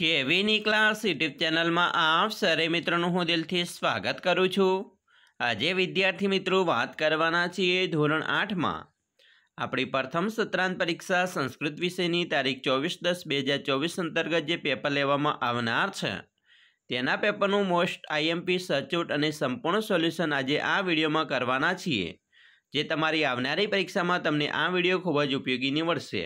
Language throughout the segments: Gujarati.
કેવીની ક્લાસ યુટ્યુબ ચેનલમાં આપ સરે મિત્રોનું હું દિલથી સ્વાગત કરું છું આજે વિદ્યાર્થી મિત્રો વાત કરવાના છીએ ધોરણ આઠમાં આપણી પ્રથમ સત્રાંત પરીક્ષા સંસ્કૃત વિષયની તારીખ ચોવીસ દસ બે હજાર ચોવીસ અંતર્ગત જે પેપર લેવામાં આવનાર છે તેના પેપરનું મોસ્ટ આઈએમપી સચોટ અને સંપૂર્ણ સોલ્યુશન આજે આ વિડીયોમાં કરવાના છીએ જે તમારી આવનારી પરીક્ષામાં તમને આ વિડીયો ખૂબ જ ઉપયોગી નીવડશે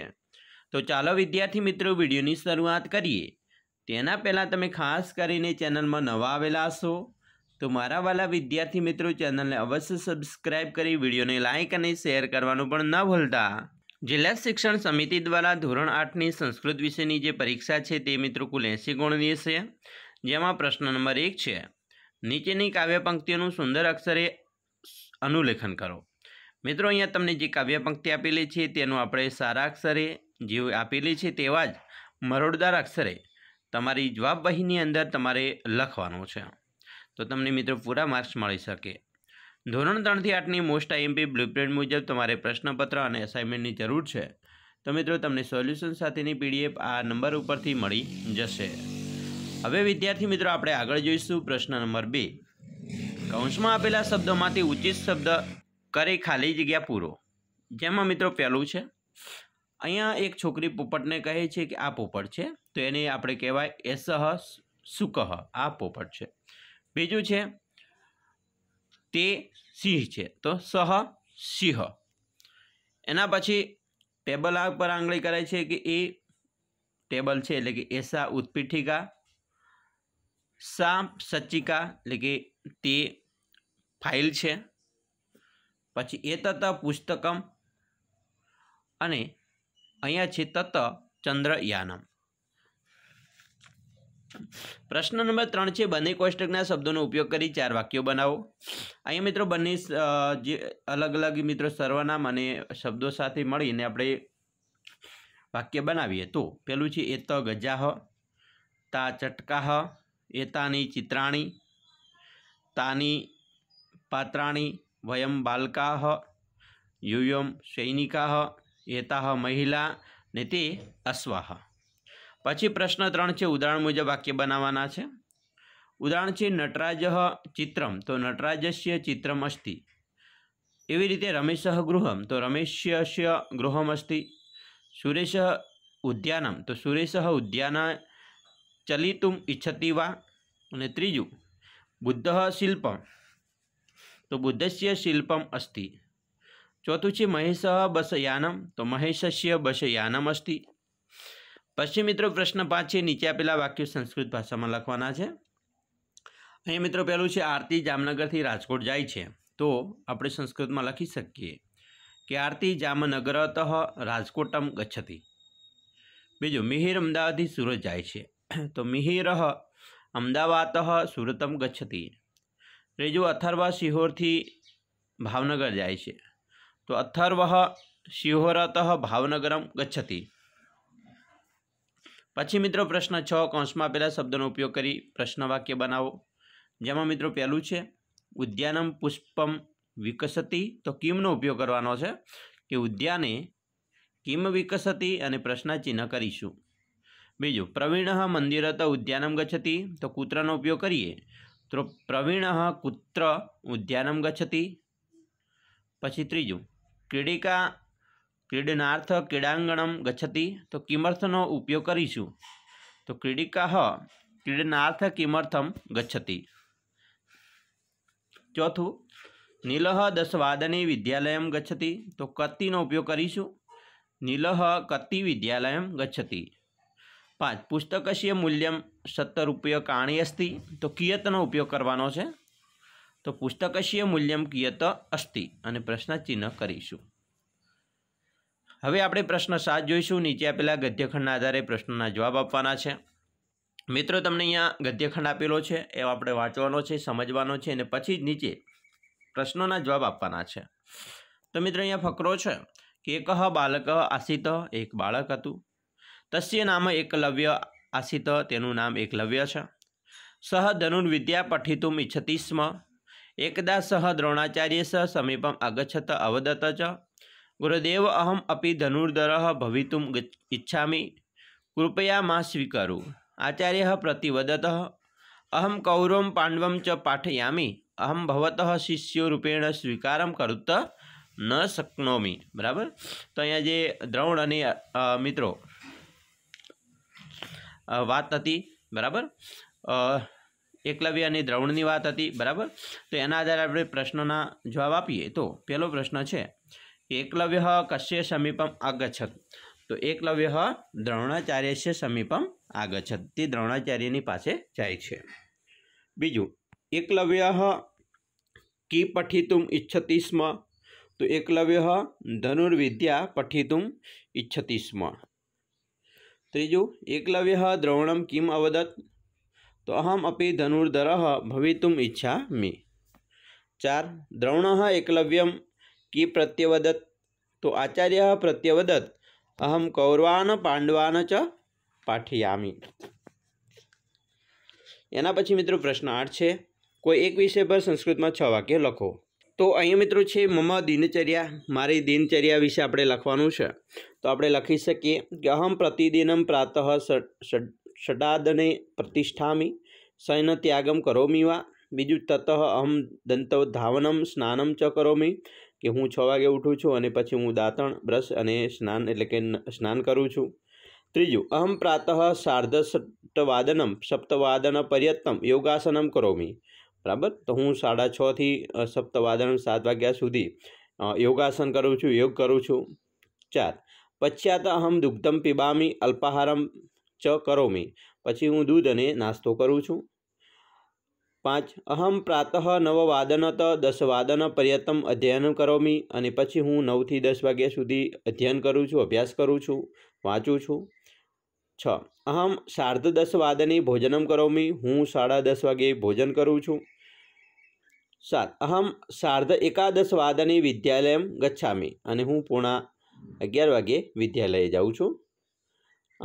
તો ચાલો વિદ્યાર્થી મિત્રો વિડીયોની શરૂઆત કરીએ તેના પહેલાં તમે ખાસ કરીને ચેનલમાં નવા આવેલા હશો તો મારા વાલા વિદ્યાર્થી મિત્રો ચેનલને અવશ્ય સબસ્ક્રાઇબ કરી વિડીયોને લાઇક અને શેર કરવાનું પણ ન ભૂલતા જિલ્લા શિક્ષણ સમિતિ દ્વારા ધોરણ આઠની સંસ્કૃત વિશેની જે પરીક્ષા છે તે મિત્રો કુલ એંસી ગુણની છે જેમાં પ્રશ્ન નંબર એક છે નીચેની કાવ્ય પંક્તિઓનું સુંદર અક્ષરે અનુલેખન કરો મિત્રો અહીંયા તમને જે કાવ્યપંક્તિ આપેલી છે તેનું આપણે સારા અક્ષરે જે આપેલી છે તેવા જ મરોડદાર અક્ષરે તમારી જવાબવાહીની અંદર તમારે લખવાનો છે તો તમને મિત્રો પૂરા માર્ક્સ મળી શકે ધોરણ ત્રણથી આઠની મોસ્ટ આઈએમપી બ્લુપ્રિન્ટ મુજબ તમારે પ્રશ્નપત્ર અને અસાઇનમેન્ટની જરૂર છે તો મિત્રો તમને સોલ્યુશન સાથેની પીડીએફ આ નંબર ઉપરથી મળી જશે હવે વિદ્યાર્થી મિત્રો આપણે આગળ જોઈશું પ્રશ્ન નંબર બે કૌંસમાં આપેલા શબ્દોમાંથી ઉચિત શબ્દ કરે ખાલી જગ્યા પૂરો જેમાં મિત્રો પહેલું છે અહીંયા એક છોકરી પોપટને કહે છે કે આ પોપટ છે તો એને આપણે કહેવાય એસહ સુકહ આ પોપટ છે બીજું છે તે સિંહ છે તો સહ સિંહ એના પછી ટેબલ આ પર આંગળી કરે છે કે એ ટેબલ છે એટલે કે એસા ઉત્પીઠિકા સા સચ્ચિકા એટલે કે તે ફાઇલ છે પછી એ તથા પુસ્તકમ અને અહીંયા છે તત ચંદ્રયાનમ પ્રશ્ન નંબર ત્રણ છે બંને કોષ્ટકના શબ્દોનો ઉપયોગ કરી ચાર વાક્યો બનાવો અહીંયા મિત્રો બંને જે અલગ અલગ મિત્રો સર્વનામ અને શબ્દો સાથે મળીને આપણે વાક્ય બનાવીએ તો પેલું છે એ ત ગજાહ તા ચટકાહ એતાની ચિત્રાણી તાની પાત્રાણી વયમ બાલકાહ યુયમ સૈનિકાહ એતાહ મહિલા ને તે અશ્વાહ પછી પ્રશ્ન ત્રણ છે ઉદાહરણ મુજબ વાક્ય બનાવવાના છે ઉદાહરણ છે નટરાજ ચિત્રમ તો નટરાજસ્ય ચિત્રમ અસ્તિ એવી રીતે રમેશ ગૃહમ તો રમેશ્ય ગૃહમ અસ્તિ સુરેશ ઉદ્યાનમ તો સુરેશ ઉદ્યાન ચલિતું ઇચ્છતિ વા અને ત્રીજું બુદ્ધ શિલ્પમ તો બુદ્ધસ્ય શિલ્પમ અસ્તિ ચોથું છે મહેશ બસયાનમ તો મહેશસ્ય બસયાનમ અસ્તિ પછી મિત્રો પ્રશ્ન પાંચ છે નીચે આપેલા વાક્યો સંસ્કૃત ભાષામાં લખવાના છે અહીંયા મિત્રો પહેલું છે આરતી જામનગરથી રાજકોટ જાય છે તો આપણે સંસ્કૃતમાં લખી શકીએ કે આરતી જામનગરત રાજકોટમ ગચ્છતી બીજું મિહિર અમદાવાદથી સુરત જાય છે તો મિહિર અમદાવાદ સુરતમ ગચ્છતી ત્રીજું અથર્વા સિહોરથી ભાવનગર જાય છે તો અથર્વ શિહોરતઃ ભાવનગરમ ગચ્છતિ પછી મિત્રો પ્રશ્ન છ કૌંસમાં પહેલાં શબ્દનો ઉપયોગ કરી પ્રશ્નવાક્ય બનાવો જેમાં મિત્રો પહેલું છે ઉદ્યાનમ પુષ્પમ વિકસતી તો કિમનો ઉપયોગ કરવાનો છે કે ઉદ્યાને કિમ વિકસતી અને પ્રશ્નચિહ્ન કરીશું બીજું પ્રવીણ તો ઉદ્યાનમ ગચ્છતી તો કૂતરાનો ઉપયોગ કરીએ તો પ્રવીણ કૂત્ર ઉદ્યાનમ ગચ્છતી પછી ત્રીજું ક્રીડિકા ક્રીડનાર્થ ક્રીડાંગણમ ગચ્છતિ તો કિમર્થનો ઉપયોગ કરીશું તો ક્રીડિકા હ ક્રીડનાર્થ કિમર્થમ ગચ્છતિ ચોથું નીલહ દસ વાદને વિદ્યાલયમ ગચ્છતિ તો કતિનો ઉપયોગ કરીશું નીલહ કતિ વિદ્યાલયમ ગચ્છતિ પાંચ પુસ્તકસ્ય મૂલ્યમ સત્તર રૂપિયા કાણી અસ્તિ તો કિયતનો ઉપયોગ કરવાનો છે તો પુસ્તકસ્ય મૂલ્યમ કિયત અસ્તિ અને પ્રશ્નચિહ્ન કરીશું હવે આપણે પ્રશ્ન સાત જોઈશું નીચે આપેલા ગદ્યખંડના આધારે પ્રશ્નના જવાબ આપવાના છે મિત્રો તમને અહીંયા ગદ્યખંડ આપેલો છે એ આપણે વાંચવાનો છે સમજવાનો છે અને પછી જ નીચે પ્રશ્નોના જવાબ આપવાના છે તો મિત્રો અહીંયા ફકરો છે કે કહ બાલક આસિત એક બાળક હતું તસ્ય નામ એકલવ્ય આસિત તેનું નામ એકલવ્ય છે સહ ધનુર્વિદ્યા પઠિતુમ ઇચ્છતિ સ્મ એકદા સહ દ્રોણાચાર્ય સમીપમ આગછત અવદત ચ ગુરુદેવ અહમ અપી ધનુર્ધર ભવિતુમ ઈચ્છામિ કૃપયા માં સ્વીકરુ આચાર્ય પ્રતિવદત અહમ કૌરવમ પાંડવમ ચ પાઠયામિ અહમ ભવત શિષ્યરૂપેણ સ્વીકારમ કરુત ન શક્નોમી બરાબર તો અહીંયા જે દ્રોણ અને મિત્રો વાત હતી બરાબર એકલવ્યની અને દ્રવણની વાત હતી બરાબર તો એના આધારે આપણે પ્રશ્નોના જવાબ આપીએ તો પહેલો પ્રશ્ન છે એકલવ્ય કશ્ય સમીપમ આગચ્છત તો એકલવ્ય દ્રોણાચાર્ય સમીપમ આગચ્છત તે દ્રોણાચાર્યની પાસે જાય છે બીજું એકલવ્ય કી પઠિતું ઈચ્છતિ સ્મ તો એકલવ્ય ધનુર્વિદ્યા પઠિતું ઈચ્છતિ સ્મ ત્રીજું એકલવ્ય દ્રોણમ કિમ અવદત तो अहम अपि धनुर्धरः भवितुम् इच्छामि चार द्रोणः एकलव्यं कि प्रत्यवदत् तो आचार्यः प्रत्यवदत् अहं कौरवान् पाण्डवान् च પાઠિયામી એના પછી મિત્રો પ્રશ્ન આઠ છે કોઈ એક વિષય પર સંસ્કૃતમાં છ વાક્ય લખો તો અહીંયા મિત્રો છે મમ દિનચર્યા મારી દિનચર્યા વિશે આપણે લખવાનું છે તો આપણે લખી શકીએ કે અહમ પ્રતિદિનમ પ્રાતઃ ષડ षडादने प्रतिष्ठामि शयनत्यागं કરોમી વા બીજું તતઃ અહમ દંતવ ધાવનમ સ્નાનમ ચ કરોમી કે હું છ વાગે ઉઠું છું અને પછી હું દાંતણ બ્રશ અને સ્નાન એટલે કે સ્નાન કરું છું ત્રીજું અહમ પ્રાતઃ સાર્ધષ્ટવાદનમ સપ્તવાદન પર્યત્તમ યોગાસનમ કરોમી બરાબર તો હું સાડા છથી સપ્તવાદન સાત વાગ્યા સુધી યોગાસન કરું છું યોગ કરું છું ચાર પશ્ચાત અહમ દુગ્ધમ પીબામી અલ્પાહારમ ચ કરોમી પછી હું દૂધ અને નાસ્તો કરું છું પાંચ અહમ પ્રાતઃ નવવાદનત દસવાદન પર્યતમ અધ્યયન કરોમી અને પછી હું નવથી દસ વાગ્યા સુધી અધ્યયન કરું છું અભ્યાસ કરું છું વાંચું છું છ અહમ સાર્ધ દસ વાદને ભોજનમ કરોમી હું સાડા દસ વાગે ભોજન કરું છું સાત અહમ સાર્ધ એકાદશ વાદને વિદ્યાલયમ ગચ્છામી અને હું પૂણા અગિયાર વાગે વિદ્યાલયે જાઉં છું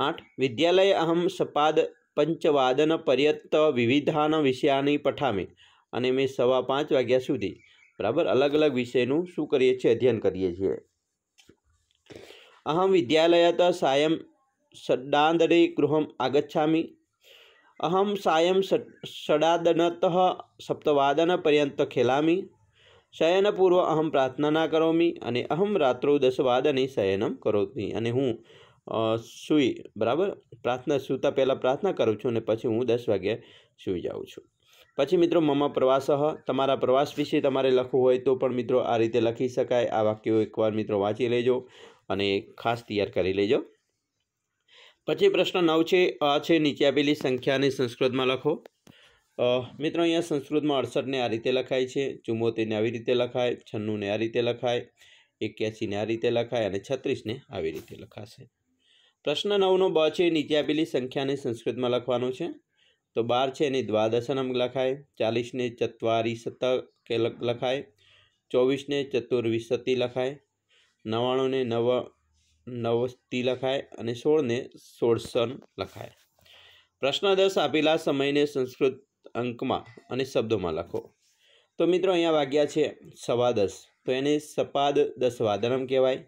આઠ વિદ્યાલય અહમ સપાદ પંચવાદન પર્યત વિવિધાન વિષયાની પઠામી અને મેં સવા પાંચ વાગ્યા સુધી બરાબર અલગ અલગ વિષયનું શું કરીએ છીએ અધ્યયન કરીએ છીએ અહમ વિદ્યાલયત સાયમ ષડાંદરે ગૃહમ આગચ્છામી અહમ સાયમ ષડાદનત સપ્તવાદન પર્યંત ખેલામી શયનપૂર્વ અહમ પ્રાર્થના ના કરોમી અને અહમ રાત્રો દસવાદને શયનમ કરોમી અને હું સૂઈ બરાબર પ્રાર્થના સૂતા પહેલાં પ્રાર્થના કરું છું અને પછી હું દસ વાગે સૂઈ જાઉં છું પછી મિત્રો મમા પ્રવાસ તમારા પ્રવાસ વિશે તમારે લખવું હોય તો પણ મિત્રો આ રીતે લખી શકાય આ વાક્યો એકવાર મિત્રો વાંચી લેજો અને ખાસ તૈયાર કરી લેજો પછી પ્રશ્ન નવ છે આ છે નીચે આપેલી સંખ્યાને સંસ્કૃતમાં લખો મિત્રો અહીંયા સંસ્કૃતમાં અડસઠને આ રીતે લખાય છે ચુમ્મોતેરને આવી રીતે લખાય છન્નુંને આ રીતે લખાય એક્યાસીને આ રીતે લખાય અને છત્રીસને આવી રીતે લખાશે પ્રશ્ન નવનો બ છે નીચે આપેલી સંખ્યાને સંસ્કૃતમાં લખવાનો છે તો બાર છે એને દ્વાદશનમ લખાય ચાલીસને ચત્વારી સત લખાય ચોવીસને ચતુર્વિશતિ લખાય નવાણુંને નવ નવસ્તી લખાય અને સોળને સોળસન લખાય પ્રશ્ન દસ આપેલા સમયને સંસ્કૃત અંકમાં અને શબ્દોમાં લખો તો મિત્રો અહીંયા વાગ્યા છે સવા દસ તો એને સપાદ દસ વાદનમ કહેવાય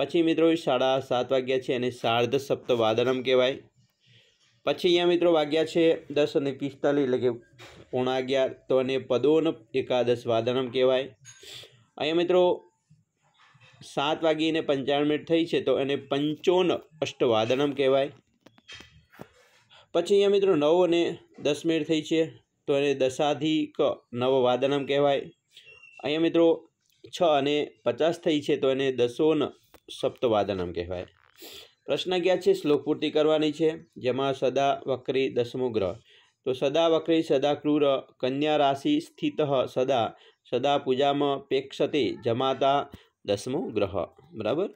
પછી મિત્રો સાડા સાત વાગ્યા છે એને સાર્ધ સપ્ત વાદનમ કહેવાય પછી અહીંયા મિત્રો વાગ્યા છે દસ અને પિસ્તાલીસ એટલે કે પોણા અગિયાર તો અને પદોન એકાદશ વાદનમ કહેવાય અહીંયા મિત્રો સાત વાગીને પંચાવન મિનિટ થઈ છે તો એને પંચોન અષ્ટવાદનમ કહેવાય પછી અહીંયા મિત્રો નવ અને દસ મિનિટ થઈ છે તો એને દશાધિક નવ વાદનમ કહેવાય અહીંયા મિત્રો છ અને પચાસ થઈ છે તો એને દસોન સપ્તવાદનમ કહેવાય પ્રશ્ન ગયા છે શ્લોક પૂર્તિ કરવાની છે જેમાં સદા વક્રી દસમો ગ્રહ તો સદા વક્રી સદા ક્રૂર કન્યા રાશિ સ્થિત સદા સદા પૂજામાં પેક્ષતે જમાતા દસમો ગ્રહ બરાબર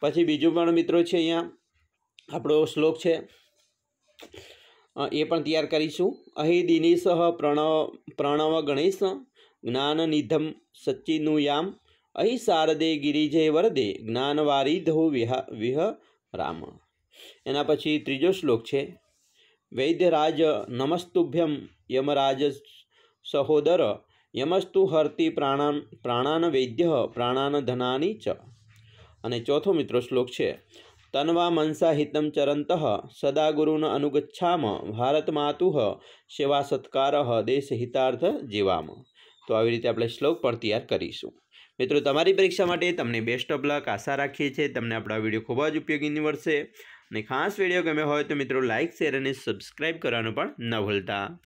પછી બીજું પણ મિત્રો છે અહીંયા આપણો શ્લોક છે એ પણ તૈયાર કરીશું અહીં દિનેશ પ્રણવ પ્રણવ ગણેશ જ્ઞાન જ્ઞાનનિધમ સચ્ચિનુયામ અહી શારદે ગિરિજય વરદે જ્ઞાનવારીધો વિહ વિહ રામ એના પછી ત્રીજો શ્લોક છે વૈદ્યરાજ નમસ્તુભ્યમ યમરાજ સહોદર યમસ્તુ હર્તિ પ્રાણાન પ્રાણાન વૈદ્ય પ્રાણાન ધનાની ચ અને ચોથો મિત્રો શ્લોક છે તન્વા મનસા હિતમ ચરંત સદા ગુરુન અનુગચ્છામ ભારત માતુ સેવા સત્કાર દેશ હિતાર્થ જીવામ તો આવી રીતે આપણે શ્લોક પણ તૈયાર કરીશું મિત્રો તમારી પરીક્ષા માટે તમને બેસ્ટ ઓફ લક આશા રાખીએ છીએ તમને આપણા વિડીયો ખૂબ જ ઉપયોગી નીવડશે અને ખાસ વિડીયો ગમે હોય તો મિત્રો લાઇક શેર અને સબસ્ક્રાઇબ કરવાનું પણ ન ભૂલતા